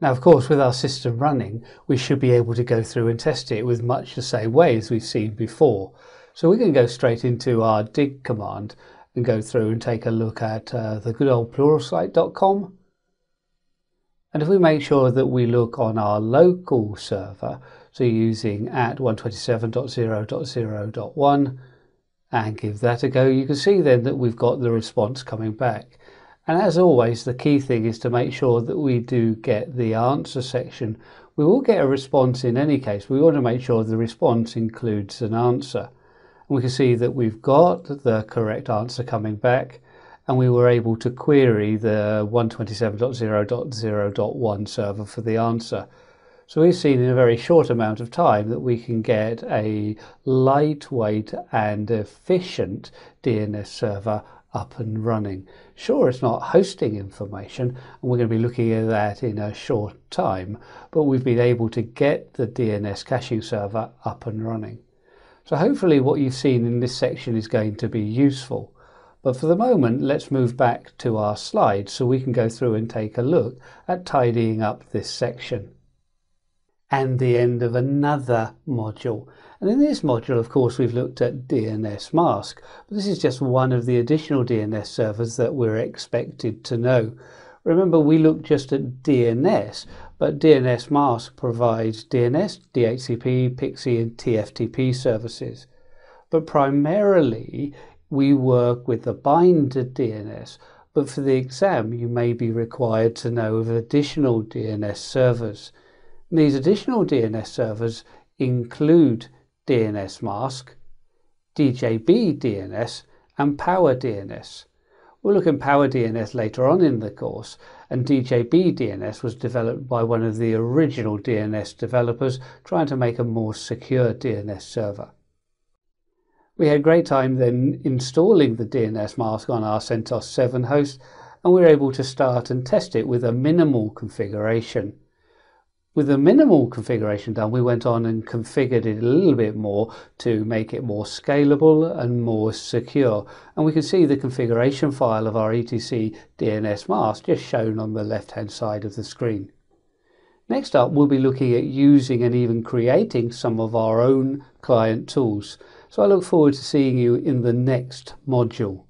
Now, of course, with our system running, we should be able to go through and test it with much the same way as we've seen before. So we can go straight into our dig command and go through and take a look at uh, the good old pluralsight.com. And if we make sure that we look on our local server, so using at 127.0.0.1 and give that a go, you can see then that we've got the response coming back. And as always, the key thing is to make sure that we do get the answer section. We will get a response in any case. We want to make sure the response includes an answer. And we can see that we've got the correct answer coming back and we were able to query the 127.0.0.1 server for the answer. So we've seen in a very short amount of time that we can get a lightweight and efficient DNS server up and running. Sure, it's not hosting information, and we're going to be looking at that in a short time, but we've been able to get the DNS caching server up and running. So hopefully what you've seen in this section is going to be useful. But for the moment, let's move back to our slide so we can go through and take a look at tidying up this section and the end of another module. And in this module, of course, we've looked at DNS mask, but this is just one of the additional DNS servers that we're expected to know. Remember, we looked just at DNS, but DNS mask provides DNS, DHCP, Pixie, and TFTP services. But primarily, we work with the binder DNS, but for the exam, you may be required to know of additional DNS servers. And these additional DNS servers include DNS mask, DJB DNS, and Power DNS. We'll look at Power DNS later on in the course, and DJB DNS was developed by one of the original DNS developers trying to make a more secure DNS server. We had a great time then installing the DNS mask on our CentOS 7 host, and we were able to start and test it with a minimal configuration with the minimal configuration done, we went on and configured it a little bit more to make it more scalable and more secure. And we can see the configuration file of our etc DNS mask just shown on the left hand side of the screen. Next up, we'll be looking at using and even creating some of our own client tools. So I look forward to seeing you in the next module.